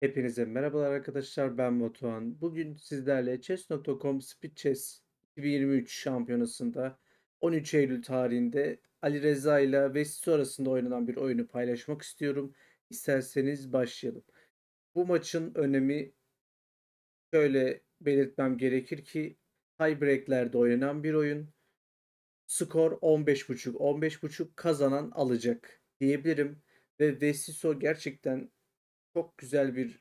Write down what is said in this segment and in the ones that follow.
Hepinize merhabalar arkadaşlar ben Batuhan. Bugün sizlerle chess.com Speed Chess 2023 şampiyonasında 13 Eylül tarihinde Ali Reza ile Vesisu arasında oynanan bir oyunu paylaşmak istiyorum. İsterseniz başlayalım. Bu maçın önemi şöyle belirtmem gerekir ki tiebreaklerde oynanan bir oyun. Skor 15.5 15.5 kazanan alacak diyebilirim ve Vesiso gerçekten çok güzel bir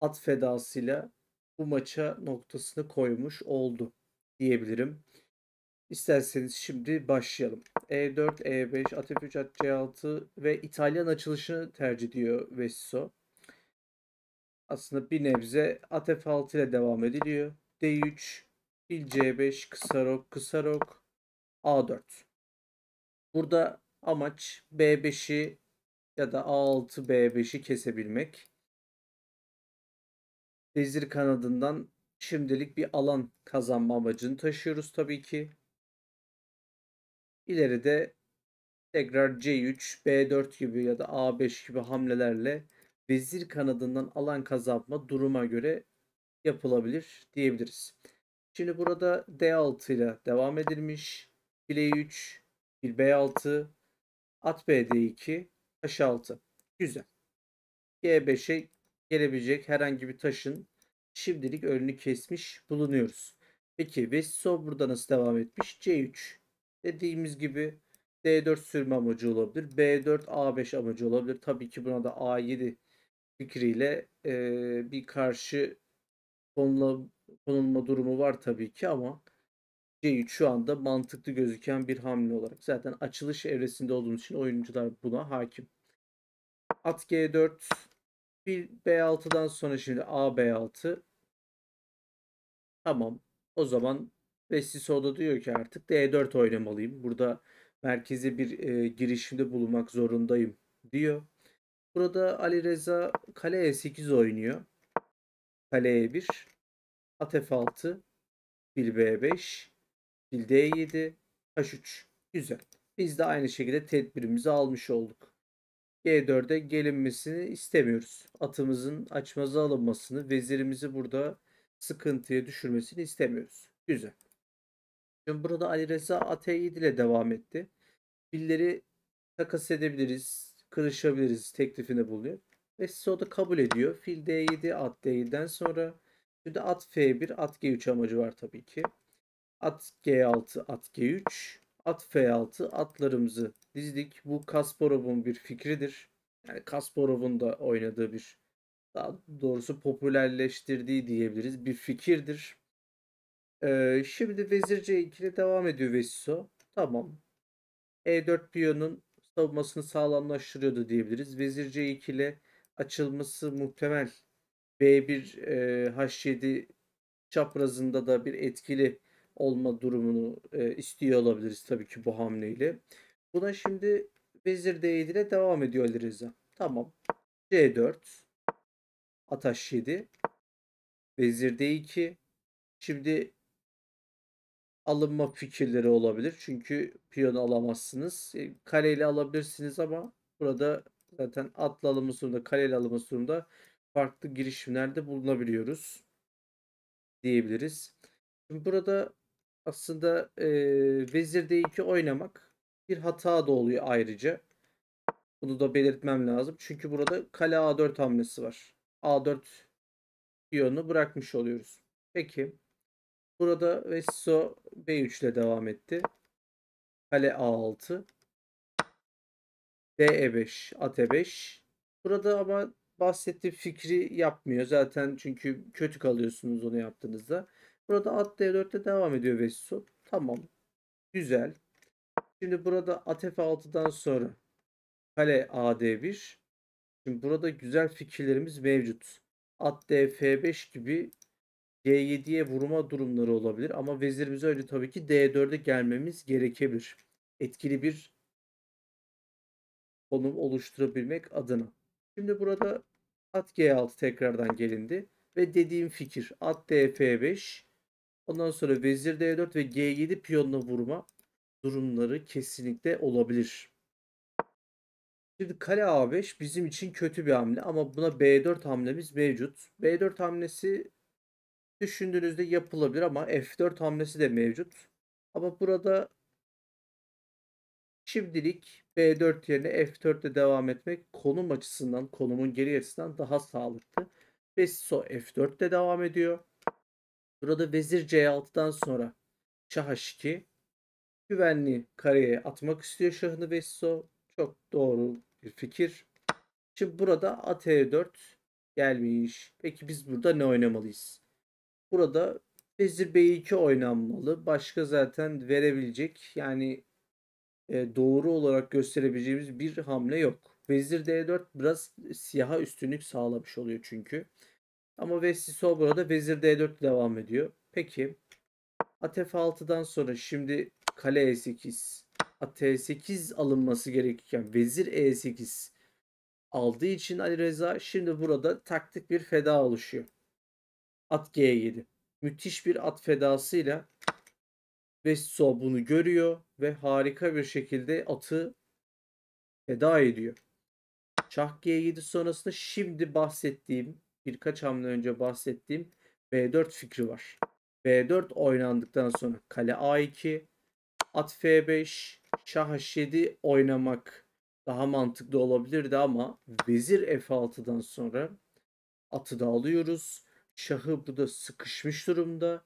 at fedasıyla bu maça noktasını koymuş oldu diyebilirim. İsterseniz şimdi başlayalım. E4, E5, At3, C6 ve İtalyan açılışını tercih ediyor Vesso. Aslında bir nebze At F6 ile devam ediliyor. D3, fil C5, kısa rok, kısa rok, A4. Burada amaç B5'i ya da A6 B5'i kesebilmek. Vezir kanadından şimdilik bir alan kazanma amacını taşıyoruz tabii ki. İleride tekrar C3, B4 gibi ya da A5 gibi hamlelerle vezir kanadından alan kazanma duruma göre yapılabilir diyebiliriz. Şimdi burada D6 ile devam edilmiş. File 3, bir B6, at B D2, Taş altı. Güzel. G5'e gelebilecek herhangi bir taşın şimdilik önünü kesmiş bulunuyoruz. Peki Vesiso burada nasıl devam etmiş? C3. Dediğimiz gibi D4 sürme amacı olabilir. B4 A5 amacı olabilir. Tabii ki buna da A7 fikriyle e, bir karşı konula, konulma durumu var tabii ki ama C3 şey, şu anda mantıklı gözüken bir hamle olarak. Zaten açılış evresinde olduğumuz için oyuncular buna hakim. At G4 bir B6'dan sonra şimdi A B6 tamam o zaman Vestiso da diyor ki artık D4 oynamalıyım. Burada merkezi bir e, girişimde bulunmak zorundayım diyor. Burada Ali Reza kale E8 oynuyor. Kale E1 At F6 Fil B5 Fil D7, H3. Güzel. Biz de aynı şekilde tedbirimizi almış olduk. G4'e gelinmesini istemiyoruz. Atımızın açmaza alınmasını, vezirimizi burada sıkıntıya düşürmesini istemiyoruz. Güzel. Şimdi burada Ali Reza at E7 ile devam etti. Filleri takas edebiliriz, kırışabiliriz teklifini bulunuyor. Ve size o da kabul ediyor. Fil D7, at D7'den sonra şimdi at F1, at G3 amacı var tabii ki. At G6, at G3, at F6 atlarımızı dizdik. Bu Kasparov'un bir fikridir. Yani Kasparov'un da oynadığı bir daha doğrusu popülerleştirdiği diyebiliriz bir fikirdir. Ee, şimdi Vezir C2 ile devam ediyor Vesiso. Tamam. E4 piyonun savunmasını sağlamlaştırıyordu diyebiliriz. Vezir C2 ile açılması muhtemel B1 e, H7 çaprazında da bir etkili olma durumunu e, istiyor olabiliriz tabii ki bu hamleyle. Buna şimdi vezir d7 ile devam ediyor Ali Rıza. Tamam. c4 ataş 7 vezir d2 şimdi alınma fikirleri olabilir. Çünkü piyon alamazsınız. E, kareyle alabilirsiniz ama burada zaten atla alınma durumda, kareyle alınma durumda farklı girişimlerde bulunabiliyoruz diyebiliriz. Şimdi burada aslında e, Vezir D2 oynamak bir hata da oluyor ayrıca. Bunu da belirtmem lazım. Çünkü burada kale A4 hamlesi var. A4 piyonu bırakmış oluyoruz. Peki. Burada Vesso B3 ile devam etti. Kale A6. D E5. At E5. Burada ama bahsettiğim fikri yapmıyor. Zaten çünkü kötü kalıyorsunuz onu yaptığınızda. Burada at D4'te devam ediyor Vessu. Tamam. Güzel. Şimdi burada at F6'dan sonra kale AD1. Şimdi burada güzel fikirlerimiz mevcut. At DF5 gibi G7'ye vurma durumları olabilir ama vezirimize önce tabii ki D4'e gelmemiz gerekebilir. Etkili bir konum oluşturabilmek adına. Şimdi burada at G6 tekrardan gelindi ve dediğim fikir at DF5 Ondan sonra vezir d4 ve g7 piyonla vurma durumları kesinlikle olabilir. Şimdi kale a5 bizim için kötü bir hamle ama buna b4 hamlemiz mevcut. b4 hamlesi düşündüğünüzde yapılabilir ama f4 hamlesi de mevcut. Ama burada şimdilik b4 yerine f4 ile devam etmek konum açısından, konumun geri açısından daha sağlıklı. Besso f4 ile devam ediyor. Burada vezir c6'dan sonra şah h2 güvenli kareye atmak istiyor şahını Vesso. Çok doğru bir fikir. Şimdi burada at e4 gelmiş. Peki biz burada ne oynamalıyız? Burada vezir b2 oynanmalı. Başka zaten verebilecek yani e, doğru olarak gösterebileceğimiz bir hamle yok. Vezir d4 biraz siyaha üstünlük sağlamış oluyor çünkü. Ama Vesti sol burada vezir d4 devam ediyor. Peki at f6'dan sonra şimdi kale e8 at e8 alınması gerekirken vezir e8 aldığı için Ali Reza şimdi burada taktik bir feda oluşuyor. At g7. Müthiş bir at fedasıyla Vesso bunu görüyor ve harika bir şekilde atı feda ediyor. Şah G7 sonrasında şimdi bahsettiğim birkaç hamle önce bahsettiğim B4 fikri var. B4 oynandıktan sonra kale A2, at F5, şah H7 oynamak daha mantıklı olabilirdi ama vezir F6'dan sonra atı da alıyoruz. Şahı burada sıkışmış durumda.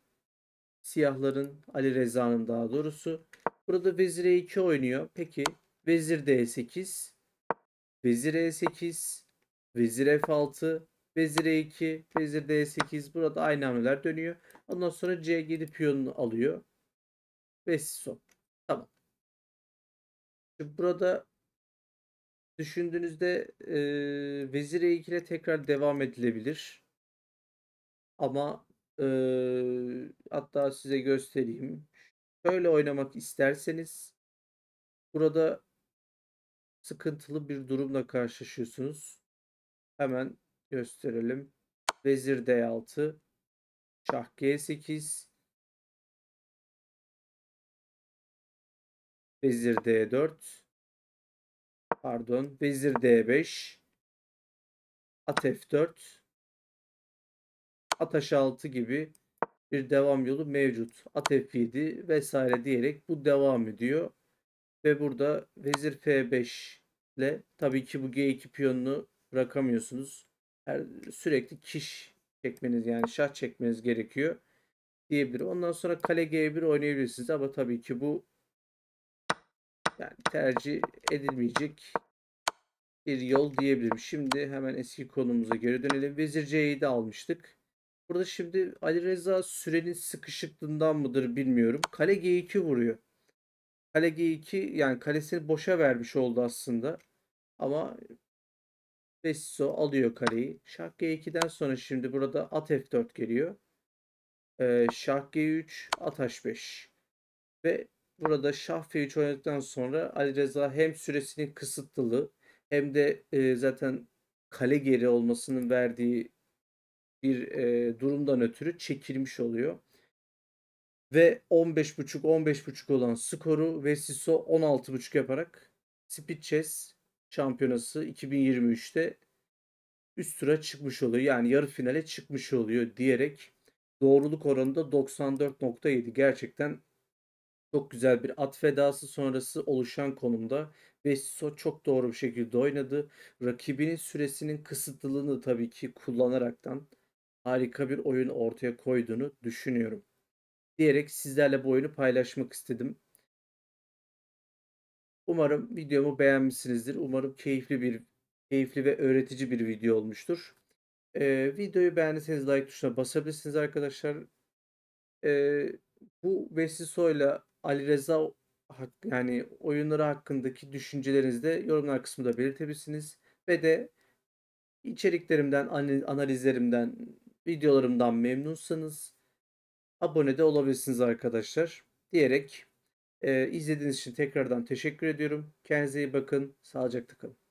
Siyahların Ali Reza'nın daha doğrusu. Burada vezir E2 oynuyor. Peki vezir D8, vezir E8, vezir F6, Vezir E2, Vezir D8 burada aynı hamleler dönüyor. Ondan sonra C7 piyonunu alıyor. Ve son. Tamam. Şimdi burada düşündüğünüzde e, Vezir E2 ile tekrar devam edilebilir. Ama e, hatta size göstereyim. Şöyle oynamak isterseniz burada sıkıntılı bir durumla karşılaşıyorsunuz. Hemen gösterelim. Vezir D6. Şah G8. Vezir D4. Pardon. Vezir D5. At F4. At H6 gibi bir devam yolu mevcut. At F7 vesaire diyerek bu devam ediyor. Ve burada vezir F5 ile tabii ki bu G2 piyonunu bırakamıyorsunuz her, sürekli kiş çekmeniz yani şah çekmeniz gerekiyor diyebilir. Ondan sonra kale G1 oynayabilirsiniz ama tabii ki bu yani tercih edilmeyecek bir yol diyebilirim. Şimdi hemen eski konumuza geri dönelim. Vezir C'yi de almıştık. Burada şimdi Ali Reza sürenin sıkışıklığından mıdır bilmiyorum. Kale G2 vuruyor. Kale G2 yani kalesini boşa vermiş oldu aslında. Ama Bessiso alıyor kareyi. Şah G2'den sonra şimdi burada at F4 geliyor. Ee, şah G3, at H5. Ve burada şah F3 oynadıktan sonra Ali Reza hem süresinin kısıtlılığı hem de e, zaten kale geri olmasının verdiği bir e, durumdan ötürü çekilmiş oluyor. Ve 15.5 15.5 olan skoru Vesiso 16.5 yaparak Speed Chess Şampiyonası 2023'te üst tura çıkmış oluyor. Yani yarı finale çıkmış oluyor diyerek doğruluk oranı da 94.7. Gerçekten çok güzel bir at fedası sonrası oluşan konumda Vesiso çok doğru bir şekilde oynadı. Rakibinin süresinin kısıtlılığını tabii ki kullanaraktan harika bir oyun ortaya koyduğunu düşünüyorum. Diyerek sizlerle bu oyunu paylaşmak istedim. Umarım videomu beğenmişsinizdir. Umarım keyifli bir keyifli ve öğretici bir video olmuştur. Ee, videoyu beğendiyseniz like tuşuna basabilirsiniz arkadaşlar. Ee, bu Vesli Soy'la Ali Reza yani oyunları hakkındaki düşüncelerinizi de yorumlar kısmında belirtebilirsiniz. Ve de içeriklerimden, analizlerimden, videolarımdan memnunsanız abone de olabilirsiniz arkadaşlar diyerek ee, izlediğiniz için tekrardan teşekkür ediyorum. Kendinize iyi bakın. Sağlıcakla kalın.